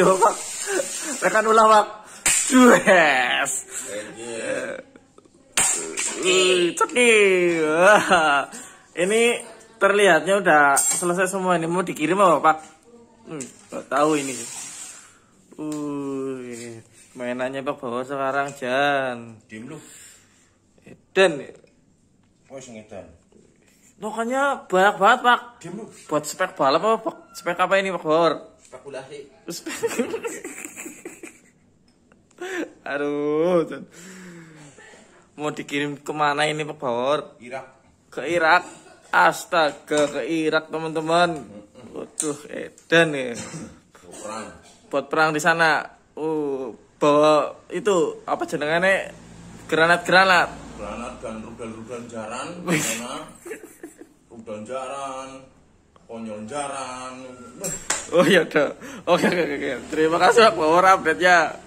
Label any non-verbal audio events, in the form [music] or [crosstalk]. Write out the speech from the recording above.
Coba Pak. Rekan ulah Pak. Yes. Cekil. Ini terlihatnya udah selesai semua ini mau dikirim apa Pak? Hmm, nggak tahu ini. Uh, mainannya Pak bawa sekarang Jan. dim lu. oh sengitan ngedan. Pokoknya banyak banget Pak. Buat spek balap apa Pak? Spek apa ini Pak Bor? spekulasi [laughs] aduh mau dikirim kemana ini Pak Bawor Irak ke Irak astaga ke Irak teman-teman waduh Eden ya perang buat perang di sana uh bawa itu apa jenengannya granat granat granat dan rudal rudal jaran rudal jaran konyol jaran Oh iya Oke oke oke. Terima kasih Pak Power update ya.